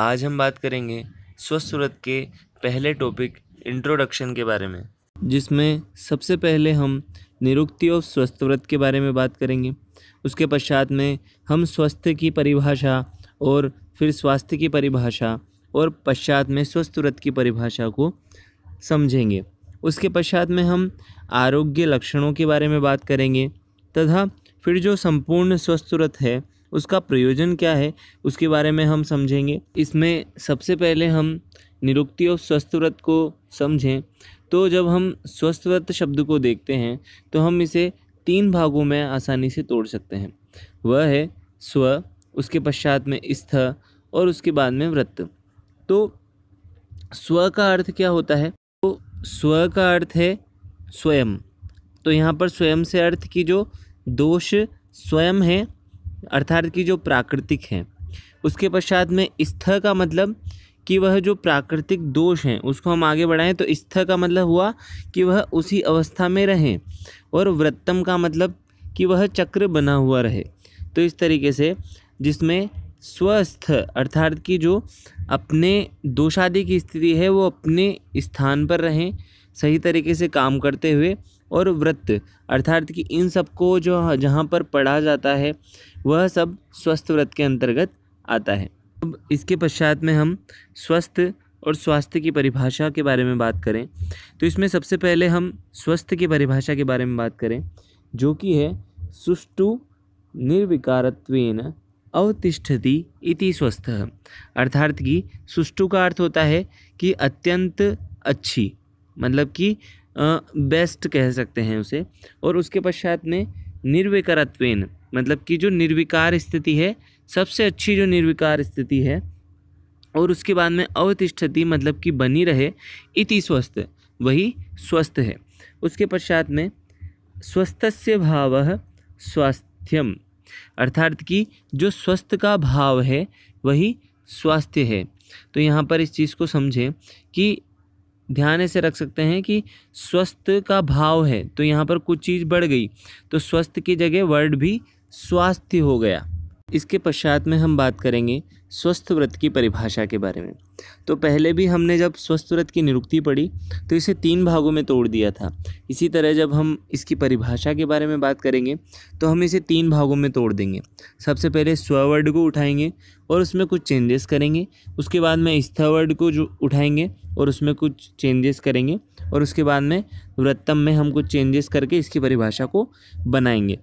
आज हम बात करेंगे स्वस्थ व्रत के पहले टॉपिक इंट्रोडक्शन के बारे में जिसमें सबसे पहले हम निरुक्ति और स्वस्थ व्रत के बारे में बात करेंगे उसके पश्चात में हम स्वस्थ की परिभाषा और फिर स्वास्थ्य की परिभाषा और पश्चात में स्वस्थ व्रत की परिभाषा को समझेंगे उसके पश्चात में हम आरोग्य लक्षणों के बारे में बात करेंगे तथा फिर जो संपूर्ण स्वस्थ व्रत है उसका प्रयोजन क्या है उसके बारे में हम समझेंगे इसमें सबसे पहले हम निरुक्ति और स्वस्थ व्रत को समझें तो जब हम स्वस्थ व्रत शब्द को देखते हैं तो हम इसे तीन भागों में आसानी से तोड़ सकते हैं वह है स्व उसके पश्चात में स्थ और उसके बाद में व्रत तो स्व का अर्थ क्या होता है तो स्व का अर्थ है स्वयं तो यहाँ पर स्वयं से अर्थ की जो दोष स्वयं है अर्थात कि जो प्राकृतिक हैं उसके पश्चात में स्थ का मतलब कि वह जो प्राकृतिक दोष हैं उसको हम आगे बढ़ाएं तो स्थ का मतलब हुआ कि वह उसी अवस्था में रहें और वृत्तम का मतलब कि वह चक्र बना हुआ रहे तो इस तरीके से जिसमें स्वस्थ अर्थात कि जो अपने दोषादि की स्थिति है वो अपने स्थान पर रहें सही तरीके से काम करते हुए और व्रत अर्थात कि इन सब को जो जहाँ पर पढ़ा जाता है वह सब स्वस्थ व्रत के अंतर्गत आता है अब इसके पश्चात में हम स्वस्थ और स्वास्थ्य की परिभाषा के बारे में बात करें तो इसमें सबसे पहले हम स्वस्थ की परिभाषा के बारे में बात करें जो कि है सुष्टु निर्विकारत्वेन अवतिष्ठति इति स्वस्थ अर्थात कि सुष्टु का अर्थ होता है कि अत्यंत अच्छी मतलब कि बेस्ट कह सकते हैं उसे और उसके पश्चात में निर्विकारत्वेन मतलब कि जो निर्विकार स्थिति है सबसे अच्छी जो निर्विकार स्थिति है और उसके बाद में अवतिष्ठति मतलब कि बनी रहे इति स्वस्थ वही स्वस्थ है उसके पश्चात में स्वस्थस्य भाव स्वास्थ्यम अर्थात कि जो स्वस्थ का भाव है वही स्वास्थ्य है तो यहाँ पर इस चीज़ को समझें कि ध्यान से रख सकते हैं कि स्वस्थ का भाव है तो यहाँ पर कुछ चीज़ बढ़ गई तो स्वस्थ की जगह वर्ड भी स्वास्थ्य हो गया इसके पश्चात में हम बात करेंगे स्वस्थ व्रत की परिभाषा के बारे में तो पहले भी हमने जब स्वस्थ व्रत की निरुक्ति पढ़ी तो इसे तीन भागों में तोड़ दिया था इसी तरह जब हम इसकी परिभाषा के बारे में बात करेंगे तो हम इसे तीन भागों में तोड़ देंगे सबसे पहले स्ववर्ड को उठाएंगे और उसमें कुछ चेंजेस करेंगे उसके बाद में स्थवर्ड को जो उठाएंगे और उसमें कुछ चेंजेस करेंगे और उसके बाद में व्रतम में हम कुछ चेंजेस करके इसकी परिभाषा को बनाएंगे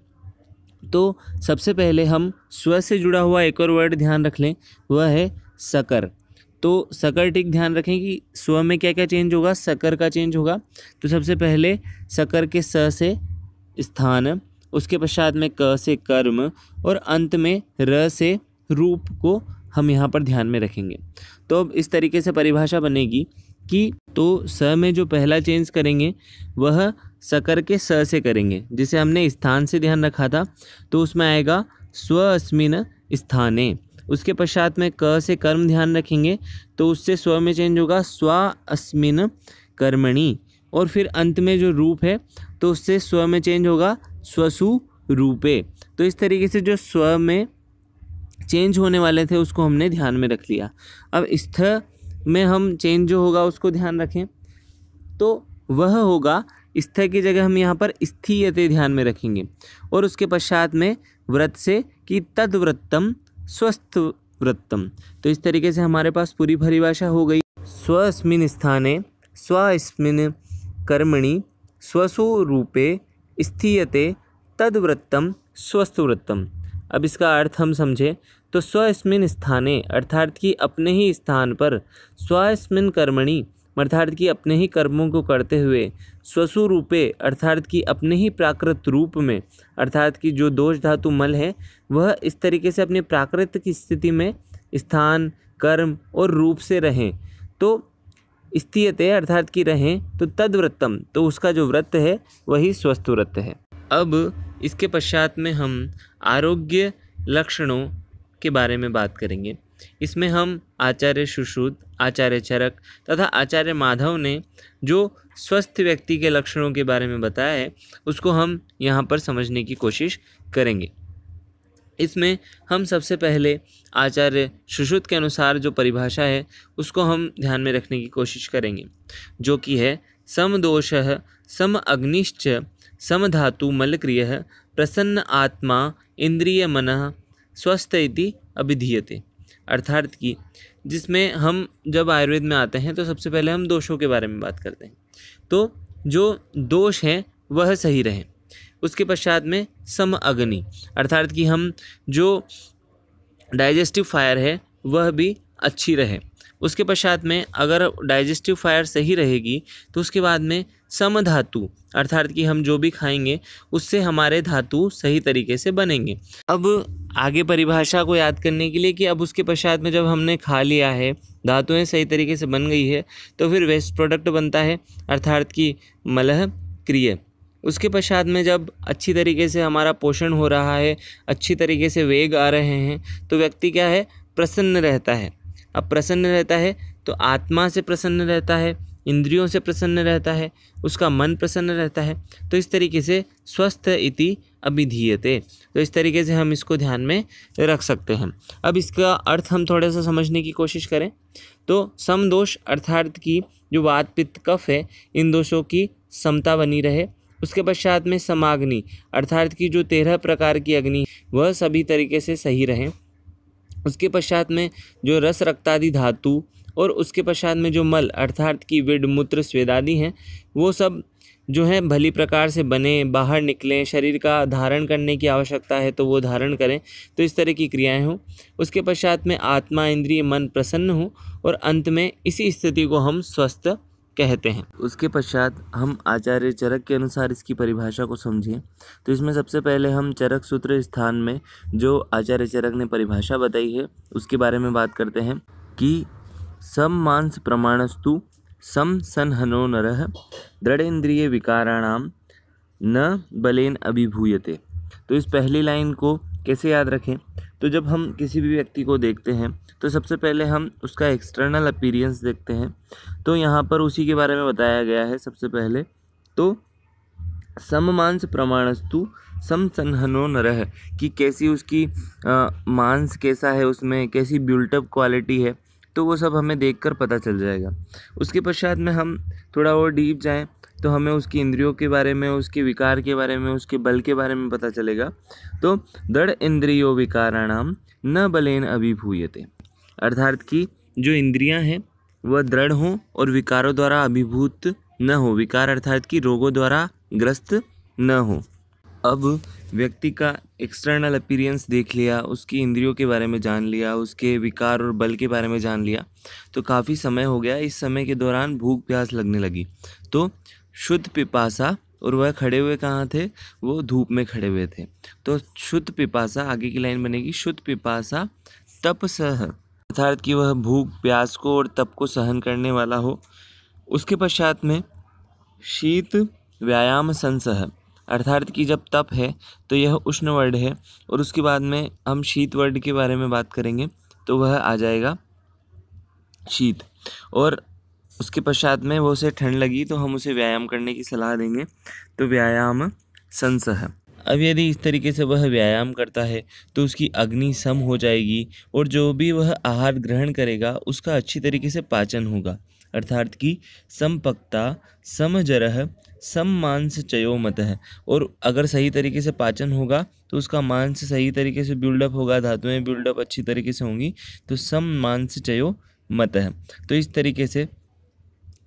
तो सबसे पहले हम स्व से जुड़ा हुआ एक और वर्ड ध्यान रख लें वह है सकर तो सकर टिक ध्यान रखें कि स्व में क्या क्या चेंज होगा सकर का चेंज होगा तो सबसे पहले सकर के स से स्थान उसके पश्चात में क से कर्म और अंत में र से रूप को हम यहाँ पर ध्यान में रखेंगे तो अब इस तरीके से परिभाषा बनेगी कि तो स में जो पहला चेंज करेंगे वह सकर के स से करेंगे जिसे हमने स्थान से ध्यान रखा था तो उसमें आएगा स्व अस्मिन स्थाने उसके पश्चात में क से कर्म ध्यान रखेंगे तो उससे स्व में चेंज होगा स्व अस्मिन कर्मणी और फिर अंत में जो रूप है तो उससे स्व में चेंज होगा स्वसु रूपे तो इस तरीके से जो स्व में चेंज होने वाले थे उसको हमने ध्यान में रख लिया अब स्थ में हम चेंज जो होगा उसको ध्यान रखें तो वह होगा स्थय की जगह हम यहाँ पर स्थीयते ध्यान में रखेंगे और उसके पश्चात में व्रत से कि तदव्रतम स्वस्थ वृत्तम तो इस तरीके से हमारे पास पूरी परिभाषा हो गई स्वस्मिन स्थाने स्वस्मिन कर्मणि स्वसो रूपे स्थीयते स्वस्थ वृत्तम अब इसका अर्थ हम समझें तो स्वस्मिन स्थाने अर्थात कि अपने ही स्थान पर स्वस्मिन कर्मणि अर्थात कि अपने ही कर्मों को करते हुए स्वस्वरूपे अर्थात कि अपने ही प्राकृत रूप में अर्थात कि जो दोष धातु मल है वह इस तरीके से अपने प्राकृत की स्थिति में स्थान कर्म और रूप से रहें तो स्थियते अर्थात कि रहें तो तद तो उसका जो व्रत है वही स्वस्थ व्रत है अब इसके पश्चात में हम आरोग्य लक्षणों के बारे में बात करेंगे इसमें हम आचार्य सुश्रुत आचार्य चरक तथा आचार्य माधव ने जो स्वस्थ व्यक्ति के लक्षणों के बारे में बताया है उसको हम यहाँ पर समझने की कोशिश करेंगे इसमें हम सबसे पहले आचार्य सुश्रुत के अनुसार जो परिभाषा है उसको हम ध्यान में रखने की कोशिश करेंगे जो कि है समदोष सम अग्निश्च समधातु मलक्रियः प्रसन्न आत्मा इंद्रिय मन स्वस्थ इति अभिधीयते अर्थात की जिसमें हम जब आयुर्वेद में आते हैं तो सबसे पहले हम दोषों के बारे में बात करते हैं तो जो दोष है वह सही रहे उसके पश्चात में सम अग्नि अर्थात कि हम जो डाइजेस्टिव फायर है वह भी अच्छी रहे उसके पश्चात में अगर डाइजेस्टिव फायर सही रहेगी तो उसके बाद में समधातु अर्थात कि हम जो भी खाएंगे उससे हमारे धातु सही तरीके से बनेंगे अब आगे परिभाषा को याद करने के लिए कि अब उसके पश्चात में जब हमने खा लिया है धातुएं सही तरीके से बन गई है तो फिर वेस्ट प्रोडक्ट बनता है अर्थात कि मलह क्रिय उसके पश्चात में जब अच्छी तरीके से हमारा पोषण हो रहा है अच्छी तरीके से वेग आ रहे हैं तो व्यक्ति क्या है प्रसन्न रहता है अब प्रसन्न रहता है तो आत्मा से प्रसन्न रहता है इंद्रियों से प्रसन्न रहता है उसका मन प्रसन्न रहता है तो इस तरीके से स्वस्थ इति अभिधीयते तो इस तरीके से हम इसको ध्यान में रख सकते हैं अब इसका अर्थ हम थोड़ा सा समझने की कोशिश करें तो समदोष अर्थार्थ की जो वात पित्त कफ है इन दोषों की समता बनी रहे उसके पश्चात में समाग्नि अर्थार्थ की जो तेरह प्रकार की अग्नि वह सभी तरीके से सही रहें उसके पश्चात में जो रस रक्तादि धातु और उसके पश्चात में जो मल अर्थात की विड मूत्र स्वेदादि हैं वो सब जो हैं भली प्रकार से बने बाहर निकलें शरीर का धारण करने की आवश्यकता है तो वो धारण करें तो इस तरह की क्रियाएं हों उसके पश्चात में आत्मा इंद्रिय मन प्रसन्न हो और अंत में इसी स्थिति को हम स्वस्थ कहते हैं उसके पश्चात हम आचार्य चरक के अनुसार इसकी परिभाषा को समझें तो इसमें सबसे पहले हम चरक सूत्र स्थान में जो आचार्य चरक ने परिभाषा बताई है उसके बारे में बात करते हैं कि सम मांस प्रमाणस्तु सम संहनो नर दृढ़ेन्द्रिय विकाराणाम न बलेन अभिभूयते तो इस पहली लाइन को कैसे याद रखें तो जब हम किसी भी व्यक्ति को देखते हैं तो सबसे पहले हम उसका एक्सटर्नल अपीरियंस देखते हैं तो यहाँ पर उसी के बारे में बताया गया है सबसे पहले तो सम मांस प्रमाणस्तु सम न रह कि कैसी उसकी आ, मांस कैसा है उसमें कैसी बिल्टअप क्वालिटी है तो वो सब हमें देखकर पता चल जाएगा उसके पश्चात में हम थोड़ा और डीप जाएँ तो हमें उसकी इंद्रियों के बारे में उसके विकार के बारे में उसके बल के बारे में पता चलेगा तो दृढ़ इंद्रियो विकाराणाम न बलेन अभिभूयते अर्थात कि जो इंद्रियां हैं वह दृढ़ हों और विकारों द्वारा अभिभूत न हो विकार अर्थात कि रोगों द्वारा ग्रस्त न हो अब व्यक्ति का एक्सटर्नल अपीरियंस देख लिया उसकी इंद्रियों के बारे में जान लिया उसके विकार और बल के बारे में जान लिया तो काफ़ी समय हो गया इस समय के दौरान भूख प्यास लगने लगी तो शुद्ध पिपासा और वह खड़े हुए कहाँ थे वो धूप में खड़े हुए थे तो शुद्ध पिपासा आगे की लाइन बनेगी शुद्ध पिपासा तप सह अर्थात कि वह भूख प्यास को और तप को सहन करने वाला हो उसके पश्चात में शीत व्यायाम संसह अर्थात कि जब तप है तो यह उष्ण वर्ड है और उसके बाद में हम शीत वर्ड के बारे में बात करेंगे तो वह आ जाएगा शीत और उसके पश्चात में वो उसे ठंड लगी तो हम उसे व्यायाम करने की सलाह देंगे तो व्यायाम संस है अब यदि इस तरीके से वह व्यायाम करता है तो उसकी अग्नि सम हो जाएगी और जो भी वह आहार ग्रहण करेगा उसका अच्छी तरीके से पाचन होगा अर्थात कि संपक्ता समजरह सम मांस चयो मत है और अगर सही तरीके से पाचन होगा तो उसका मांस सही तरीके से बिल्डअप होगा धातुएं बिल्डअप अच्छी तरीके से होंगी तो सम मांस चयो मत है तो इस तरीके से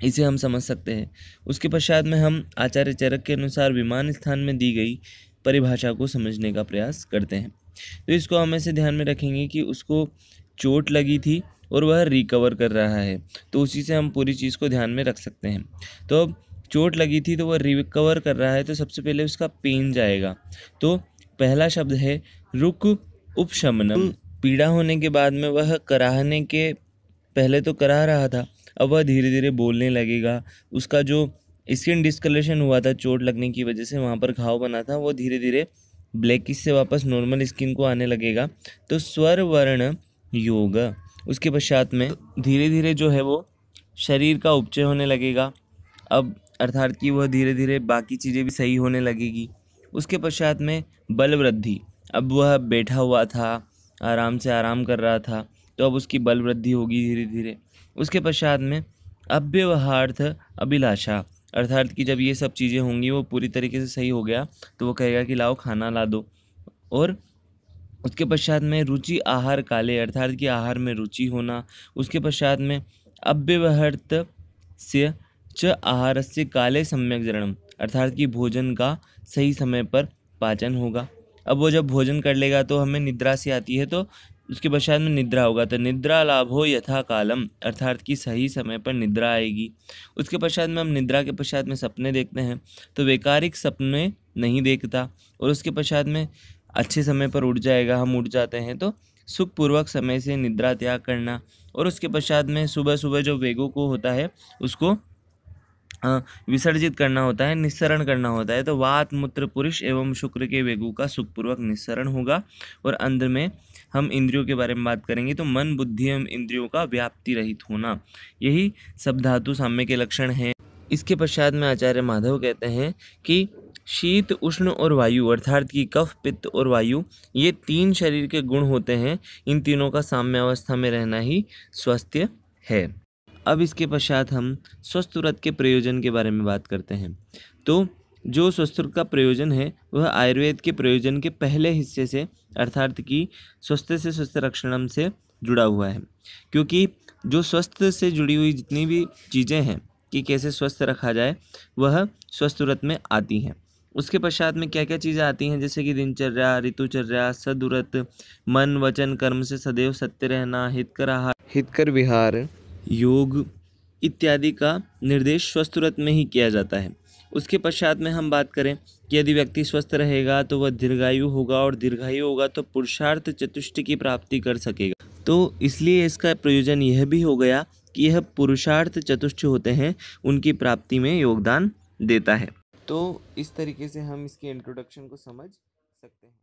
इसे हम समझ सकते हैं उसके पश्चात में हम आचार्य चरक के अनुसार विमान स्थान में दी गई परिभाषा को समझने का प्रयास करते हैं तो इसको हम ऐसे ध्यान में रखेंगे कि उसको चोट लगी थी और वह रिकवर कर रहा है तो उसी से हम पूरी चीज़ को ध्यान में रख सकते हैं तो अब चोट लगी थी तो वह रिकवर कर रहा है तो सबसे पहले उसका पेन जाएगा तो पहला शब्द है रुक उपशमनम पीड़ा होने के बाद में वह कराहने के पहले तो कराह रहा था अब वह धीरे धीरे बोलने लगेगा उसका जो स्किन डिस्कलेशन हुआ था चोट लगने की वजह से वहाँ पर घाव बना था वो धीरे धीरे ब्लैकिश से वापस नॉर्मल स्किन को आने लगेगा तो स्वर वर्ण योग उसके पश्चात में धीरे धीरे जो है वो शरीर का उपचय होने लगेगा अब अर्थात कि वह धीरे धीरे बाकी चीज़ें भी सही होने लगेगी उसके पश्चात में बल वृद्धि अब वह बैठा हुआ था आराम से आराम कर रहा था तो अब उसकी बल वृद्धि होगी धीरे धीरे उसके पश्चात में अव्यवहार्थ अभिलाषा अर्थात कि जब ये सब चीज़ें होंगी वो पूरी तरीके से सही हो गया तो वो कहेगा कि लाओ खाना ला दो और उसके पश्चात में रुचि आहार काले अर्थात कि आहार में रुचि होना उसके पश्चात में अव्यवहृत से च आहार से काले सम्यक जरणम अर्थात कि भोजन का सही समय पर पाचन होगा अब वो जब भोजन कर लेगा तो हमें निद्रा से आती है तो उसके पश्चात में निद्रा होगा तो निद्रा लाभ हो यथा कालम अर्थात कि सही समय पर निद्रा आएगी उसके पश्चात में हम निद्रा के पश्चात में सपने देखते हैं तो वैकारिक सपने नहीं देखता और उसके पश्चात में अच्छे समय पर उठ जाएगा हम उठ जाते हैं तो सुखपूर्वक समय से निद्रा त्याग करना और उसके पश्चात में सुबह सुबह जो वेगों को होता है उसको विसर्जित करना होता है निस्सरण करना होता है तो वात मूत्र पुरुष एवं शुक्र के वेगों का सुखपूर्वक निस्सरण होगा और अंत में हम इंद्रियों के बारे में बात करेंगे तो मन बुद्धि एवं इंद्रियों का व्याप्ति रहित होना यही सब धातु साम्य के लक्षण हैं इसके पश्चात में आचार्य माधव कहते हैं कि शीत उष्ण और वायु अर्थात की कफ पित्त और वायु ये तीन शरीर के गुण होते हैं इन तीनों का साम्यावस्था में रहना ही स्वास्थ्य है अब इसके पश्चात हम स्वस्थ व्रत के प्रयोजन के बारे में बात करते हैं तो जो स्वस्थ का प्रयोजन है वह आयुर्वेद के प्रयोजन के पहले हिस्से से अर्थात की स्वस्थ से स्वस्थ रक्षणम से जुड़ा हुआ है क्योंकि जो स्वस्थ से जुड़ी हुई जितनी भी चीज़ें हैं कि कैसे स्वस्थ रखा जाए वह स्वस्थ व्रत में आती हैं उसके पश्चात में क्या क्या चीज़ें आती हैं जैसे कि दिनचर्या ऋतुचर्या सदुरत मन वचन कर्म से सदैव सत्य रहना हितकर आहार हितकर विहार योग इत्यादि का निर्देश स्वस्थ व्रत में ही किया जाता है उसके पश्चात में हम बात करें कि यदि व्यक्ति स्वस्थ रहेगा तो वह दीर्घायु होगा और दीर्घायु होगा तो पुरुषार्थ चतुष्टि की प्राप्ति कर सकेगा तो इसलिए इसका प्रयोजन यह भी हो गया कि यह पुरुषार्थ चतुष्ट होते हैं उनकी प्राप्ति में योगदान देता है तो इस तरीके से हम इसके इंट्रोडक्शन को समझ सकते हैं